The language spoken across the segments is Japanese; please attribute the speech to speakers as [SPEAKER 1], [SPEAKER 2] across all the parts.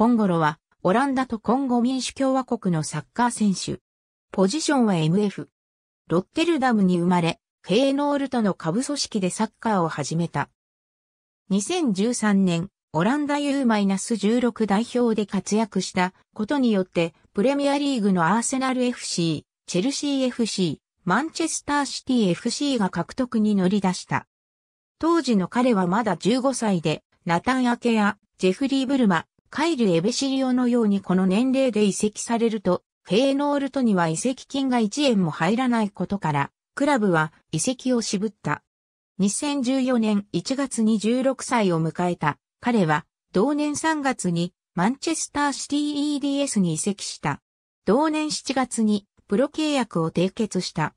[SPEAKER 1] コンゴロは、オランダとコンゴ民主共和国のサッカー選手。ポジションは MF。ロッテルダムに生まれ、フェーノールとの下部組織でサッカーを始めた。2013年、オランダ U-16 代表で活躍したことによって、プレミアリーグのアーセナル FC、チェルシー FC、マンチェスターシティ FC が獲得に乗り出した。当時の彼はまだ15歳で、ナタン・アケア、ジェフリー・ブルマ、カイル・エベシリオのようにこの年齢で移籍されると、フェーノールトには移籍金が1円も入らないことから、クラブは移籍を渋った。2014年1月に16歳を迎えた彼は、同年3月にマンチェスターシティ EDS に移籍した。同年7月にプロ契約を締結した。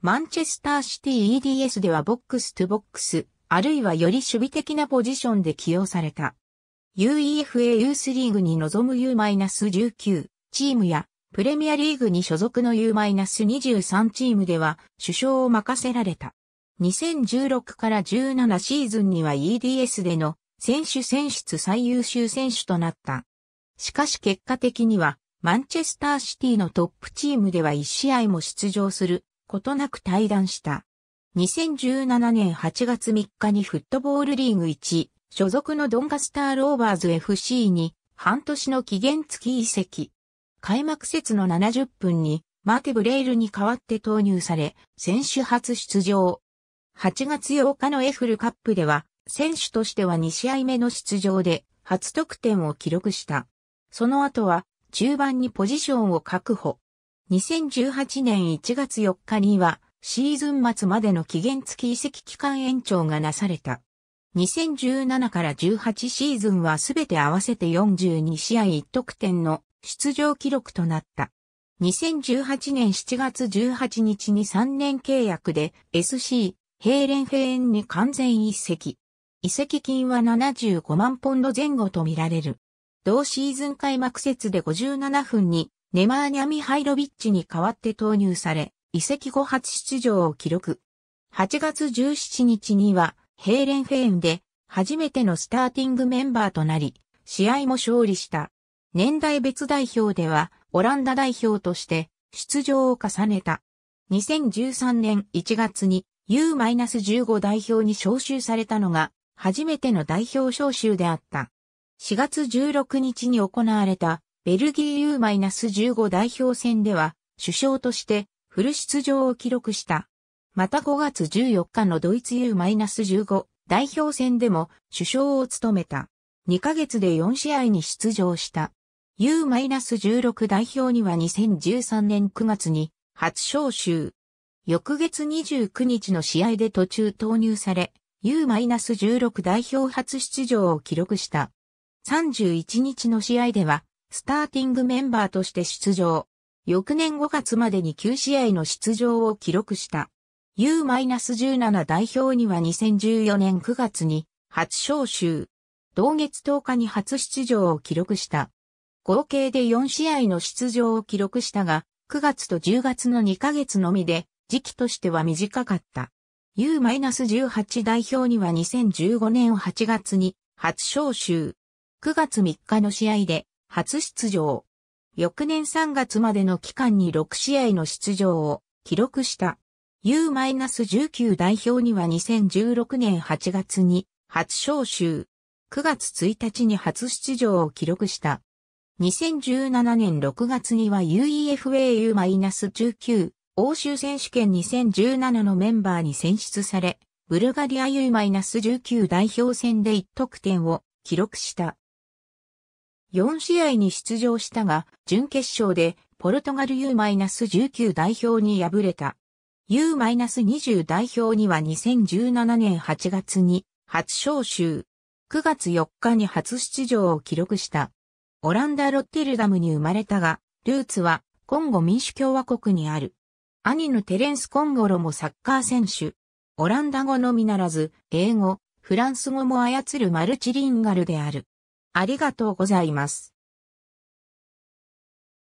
[SPEAKER 1] マンチェスターシティ EDS ではボックスとボックス、あるいはより守備的なポジションで起用された。UEFA ユースリーグに臨む U-19 チームや、プレミアリーグに所属の U-23 チームでは、首相を任せられた。2016から17シーズンには EDS での選手選出最優秀選手となった。しかし結果的には、マンチェスターシティのトップチームでは1試合も出場することなく退団した。2017年8月3日にフットボールリーグ1所属のドンカスターローバーズ FC に半年の期限付き移籍。開幕節の70分にマテブレイルに代わって投入され、選手初出場。8月8日のエフルカップでは、選手としては2試合目の出場で初得点を記録した。その後は中盤にポジションを確保。2018年1月4日にはシーズン末までの期限付き移籍期間延長がなされた。2017から18シーズンはすべて合わせて42試合1得点の出場記録となった。2018年7月18日に3年契約で SC、ヘーレンフェーンに完全移籍。移籍金は75万ポンド前後とみられる。同シーズン開幕節で57分にネマーニャ・ミハイロビッチに代わって投入され、移籍後初出場を記録。8月17日にはヘーレンフェーンで初めてのスターティングメンバーとなり、試合も勝利した。年代別代表ではオランダ代表として出場を重ねた。2013年1月に U-15 代表に招集されたのが初めての代表招集であった。4月16日に行われたベルギー U-15 代表戦では首相としてフル出場を記録した。また5月14日のドイツ U-15 代表戦でも首相を務めた。2ヶ月で4試合に出場した。U-16 代表には2013年9月に初招集。翌月29日の試合で途中投入され、U-16 代表初出場を記録した。31日の試合では、スターティングメンバーとして出場。翌年5月までに9試合の出場を記録した。U-17 代表には2014年9月に初招集。同月10日に初出場を記録した。合計で4試合の出場を記録したが、9月と10月の2ヶ月のみで、時期としては短かった。U-18 代表には2015年8月に初招集。9月3日の試合で初出場。翌年3月までの期間に6試合の出場を記録した。U-19 代表には2016年8月に初招集、9月1日に初出場を記録した。2017年6月には UEFAU-19 欧州選手権2017のメンバーに選出され、ブルガリア U-19 代表戦で1得点を記録した。4試合に出場したが、準決勝でポルトガル U-19 代表に敗れた。U-20 代表には2017年8月に初招集。9月4日に初出場を記録した。オランダ・ロッテルダムに生まれたが、ルーツはコンゴ民主共和国にある。兄のテレンス・コンゴロもサッカー選手。オランダ語のみならず、英語、フランス語も操るマルチリンガルである。ありがとうございます。